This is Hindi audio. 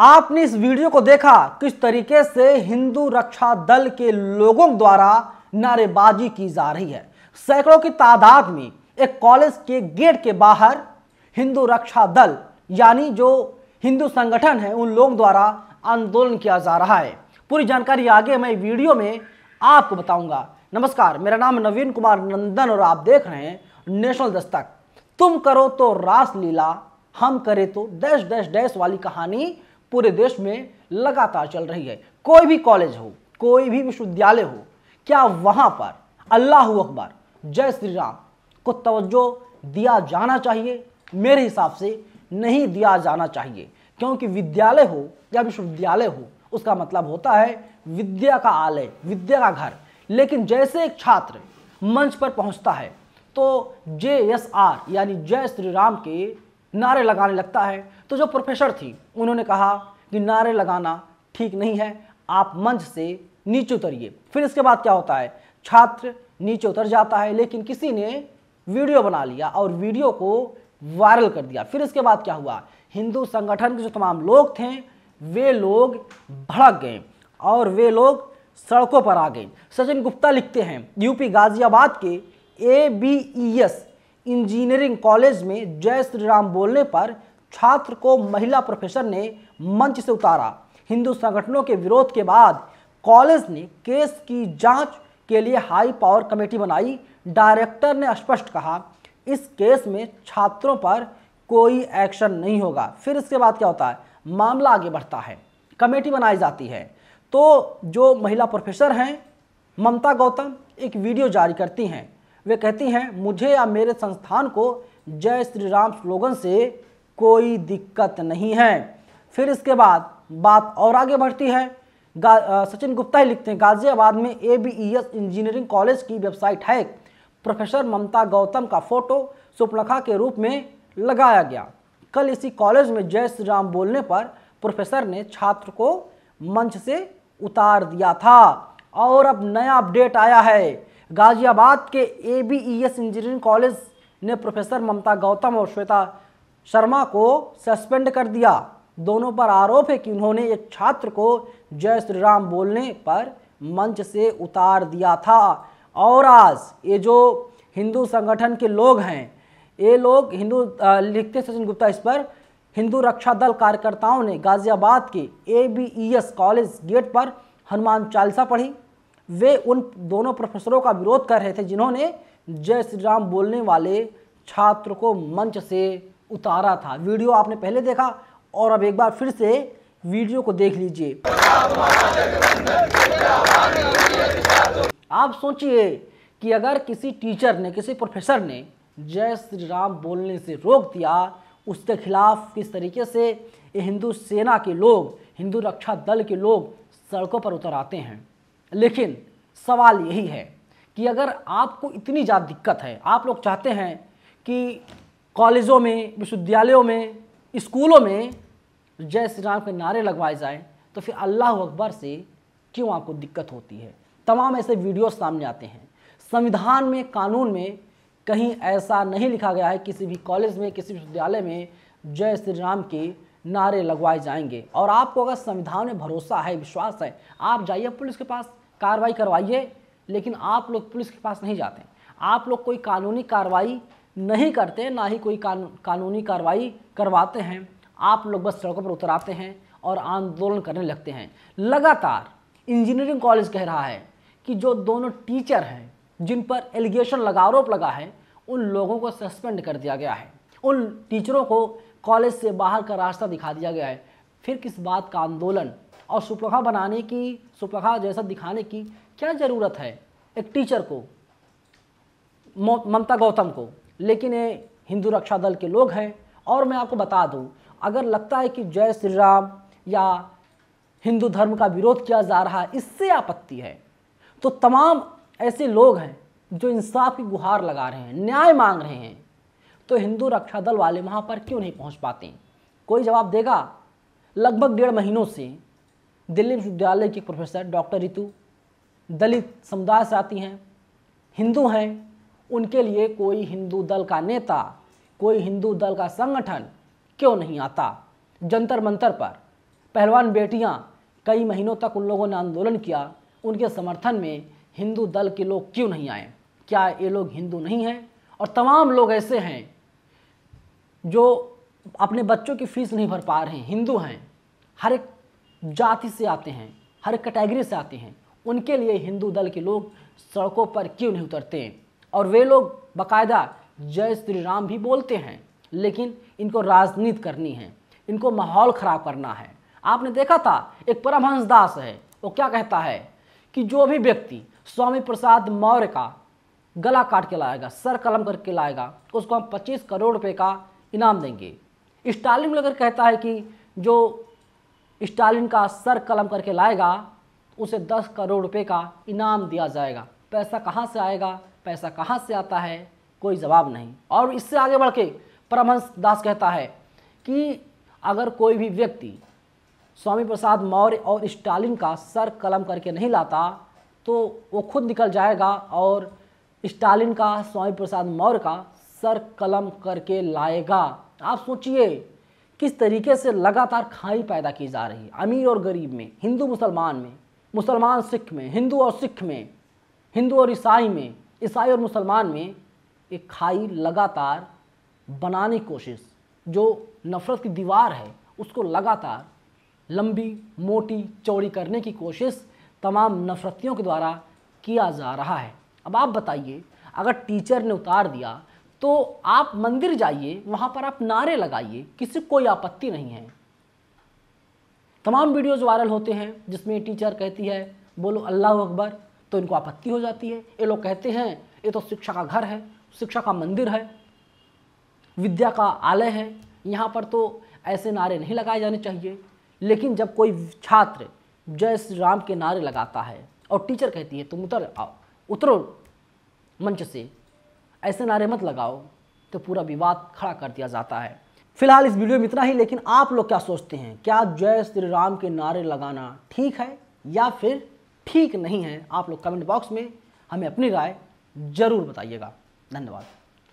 आपने इस वीडियो को देखा किस तरीके से हिंदू रक्षा दल के लोगों द्वारा नारेबाजी की जा रही है सैकड़ों की तादाद में एक कॉलेज के गेट के बाहर हिंदू रक्षा दल यानी जो हिंदू संगठन है उन लोगों द्वारा आंदोलन किया जा रहा है पूरी जानकारी आगे मैं वीडियो में आपको बताऊंगा नमस्कार मेरा नाम नवीन कुमार नंदन और आप देख रहे हैं नेशनल दस्तक तुम करो तो रास लीला हम करे तो डैश डैश डैश वाली कहानी पूरे देश में लगातार चल रही है कोई भी कॉलेज हो कोई भी विश्वविद्यालय हो क्या वहाँ पर अल्लाह अकबर जय श्री राम को तवज्जो दिया जाना चाहिए मेरे हिसाब से नहीं दिया जाना चाहिए क्योंकि विद्यालय हो या विश्वविद्यालय हो उसका मतलब होता है विद्या का आलय विद्या का घर लेकिन जैसे एक छात्र मंच पर पहुंचता है तो जे एस आर यानी जय श्री राम के नारे लगाने लगता है तो जो प्रोफेसर थी उन्होंने कहा कि नारे लगाना ठीक नहीं है आप मंच से नीचे उतरिए फिर इसके बाद क्या होता है छात्र नीचे उतर जाता है लेकिन किसी ने वीडियो बना लिया और वीडियो को वायरल कर दिया फिर इसके बाद क्या हुआ हिंदू संगठन के जो तमाम लोग थे वे लोग भड़क गए और वे लोग सड़कों पर आ गई सचिन गुप्ता लिखते हैं यूपी गाजियाबाद के A B E S engineering college में जय श्री राम बोलने पर छात्र को महिला प्रोफेसर ने मंच से उतारा हिंदू संगठनों के विरोध के बाद कॉलेज ने केस की जांच के लिए हाई पावर कमेटी बनाई डायरेक्टर ने स्पष्ट कहा इस केस में छात्रों पर कोई एक्शन नहीं होगा फिर इसके बाद क्या होता है मामला आगे बढ़ता है कमेटी बनाई जाती है तो जो महिला प्रोफेसर हैं ममता गौतम एक वीडियो जारी करती हैं वे कहती हैं मुझे या मेरे संस्थान को जय श्री राम स्लोगन से कोई दिक्कत नहीं है फिर इसके बाद बात और आगे बढ़ती है सचिन गुप्ता ही लिखते हैं गाजियाबाद में A B E S engineering college की वेबसाइट है प्रोफेसर ममता गौतम का फोटो सुपनखा के रूप में लगाया गया कल इसी कॉलेज में जय श्री राम बोलने पर प्रोफेसर ने छात्र को मंच से उतार दिया था और अब नया अपडेट आया है गाजियाबाद के A B E S engineering college ने प्रोफेसर ममता गौतम और श्वेता शर्मा को सस्पेंड कर दिया दोनों पर आरोप है कि उन्होंने एक छात्र को जय श्री राम बोलने पर मंच से उतार दिया था और आज ये जो हिंदू संगठन के लोग हैं ये लोग हिंदू लिखते सचिन गुप्ता इस पर हिंदू रक्षा दल कार्यकर्ताओं ने गाजियाबाद के ए e कॉलेज गेट पर हनुमान चालीसा पढ़ी वे उन दोनों प्रोफेसरों का विरोध कर रहे थे जिन्होंने जय श्री राम बोलने वाले छात्र को मंच से उतारा था वीडियो आपने पहले देखा और अब एक बार फिर से वीडियो को देख लीजिए आप सोचिए कि अगर किसी टीचर ने किसी प्रोफेसर ने जय श्री राम बोलने से रोक दिया उसके खिलाफ किस तरीके से हिंदू सेना के लोग हिंदू रक्षा दल के लोग सड़कों पर उतर आते हैं लेकिन सवाल यही है कि अगर आपको इतनी ज़्यादा दिक्कत है आप लोग चाहते हैं कि कॉलेजों में विश्वविद्यालयों में स्कूलों में जय श्री राम के नारे लगवाए जाएं तो फिर अल्लाह अकबर से क्यों आपको दिक्कत होती है तमाम ऐसे वीडियो सामने आते हैं संविधान में कानून में कहीं ऐसा नहीं लिखा गया है किसी भी कॉलेज में किसी भी विश्वविद्यालय में जय श्री राम के नारे लगवाए जाएंगे और आपको अगर संविधान में भरोसा है विश्वास है आप जाइए पुलिस के पास कार्रवाई करवाइए लेकिन आप लोग पुलिस के पास नहीं जाते आप लोग कोई कानूनी कार्रवाई नहीं करते ना ही कोई कानूनी कार्रवाई करवाते हैं आप लोग बस सड़कों पर उतर आते हैं और आंदोलन करने लगते हैं लगातार इंजीनियरिंग कॉलेज कह रहा है कि जो दोनों टीचर हैं जिन पर एलिगेशन लगा आरोप लगा है उन लोगों को सस्पेंड कर दिया गया है उन टीचरों को कॉलेज से बाहर का रास्ता दिखा दिया गया है फिर किस बात का आंदोलन और सुप्रखा बनाने की सुप्रखा जैसा दिखाने की क्या ज़रूरत है एक टीचर को ममता गौतम को लेकिन ये हिंदू रक्षा दल के लोग हैं और मैं आपको बता दूं अगर लगता है कि जय श्री राम या हिंदू धर्म का विरोध किया जा रहा है इससे आपत्ति है तो तमाम ऐसे लोग हैं जो इंसाफ की गुहार लगा रहे हैं न्याय मांग रहे हैं तो हिंदू रक्षा दल वाले वहाँ पर क्यों नहीं पहुँच पाते कोई जवाब देगा लगभग डेढ़ महीनों से दिल्ली विश्वविद्यालय की प्रोफेसर डॉक्टर रितु दलित समुदाय से आती हैं हिंदू हैं उनके लिए कोई हिंदू दल का नेता कोई हिंदू दल का संगठन क्यों नहीं आता जंतर मंतर पर पहलवान बेटियां कई महीनों तक उन लोगों ने आंदोलन किया उनके समर्थन में हिंदू दल के लोग क्यों नहीं आए क्या ये लोग हिंदू नहीं हैं और तमाम लोग ऐसे हैं जो अपने बच्चों की फीस नहीं भर पा रहे हैं हिंदू हैं हर एक जाति से आते हैं हर एक कैटेगरी से आते हैं उनके लिए हिंदू दल के लोग सड़कों पर क्यों नहीं उतरते और वे लोग बाकायदा जय श्री राम भी बोलते हैं लेकिन इनको राजनीति करनी है इनको माहौल ख़राब करना है आपने देखा था एक परमहंस दास है वो क्या कहता है कि जो भी व्यक्ति स्वामी प्रसाद मौर्य का गला काट के लाएगा सर कलम करके लाएगा उसको हम 25 करोड़ रुपए का इनाम देंगे स्टालिन अगर कहता है कि जो स्टालिन का सर कलम करके लाएगा उसे 10 करोड़ रुपए का इनाम दिया जाएगा पैसा कहाँ से आएगा पैसा कहाँ से आता है कोई जवाब नहीं और इससे आगे बढ़ के परमहंस दास कहता है कि अगर कोई भी व्यक्ति स्वामी प्रसाद मौर्य और स्टालिन का सर कलम करके नहीं लाता तो वो खुद निकल जाएगा और स्टालिन का स्वामी प्रसाद मौर्य का सर कलम करके लाएगा आप सोचिए किस तरीके से लगातार खाई पैदा की जा रही है अमीर और गरीब में हिंदू मुसलमान में मुसलमान सिख में हिंदू और सिख में हिंदू और ईसाई में ईसाई और मुसलमान में एक खाई लगातार बनाने की कोशिश जो नफ़रत की दीवार है उसको लगातार लंबी मोटी चौड़ी करने की कोशिश तमाम नफरतियों के द्वारा किया जा रहा है अब आप बताइए अगर टीचर ने उतार दिया तो आप मंदिर जाइए वहाँ पर आप नारे लगाइए किसी कोई आपत्ति नहीं है तमाम वीडियोज़ वायरल होते हैं जिसमें टीचर कहती है बोलो अल्लाह अकबर तो इनको आपत्ति हो जाती है ये लोग कहते हैं ये तो शिक्षा का घर है शिक्षा का मंदिर है विद्या का आलय है यहाँ पर तो ऐसे नारे नहीं लगाए जाने चाहिए लेकिन जब कोई छात्र जय श्री राम के नारे लगाता है और टीचर कहती है तुम उतर आओ उतरो मंच से ऐसे नारे मत लगाओ तो पूरा विवाद खड़ा कर दिया जाता है फिलहाल इस वीडियो में इतना ही लेकिन आप लोग क्या सोचते हैं क्या जय श्री राम के नारे लगाना ठीक है या फिर ठीक नहीं है आप लोग कमेंट बॉक्स में हमें अपनी राय ज़रूर बताइएगा धन्यवाद